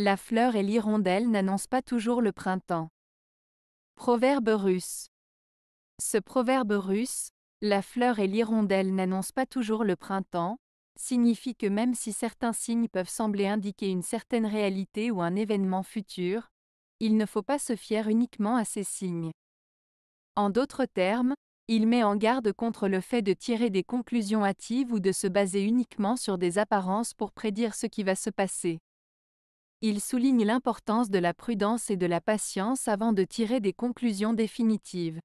La fleur et l'hirondelle n'annoncent pas toujours le printemps. Proverbe russe. Ce proverbe russe, la fleur et l'hirondelle n'annoncent pas toujours le printemps, signifie que même si certains signes peuvent sembler indiquer une certaine réalité ou un événement futur, il ne faut pas se fier uniquement à ces signes. En d'autres termes, il met en garde contre le fait de tirer des conclusions hâtives ou de se baser uniquement sur des apparences pour prédire ce qui va se passer. Il souligne l'importance de la prudence et de la patience avant de tirer des conclusions définitives.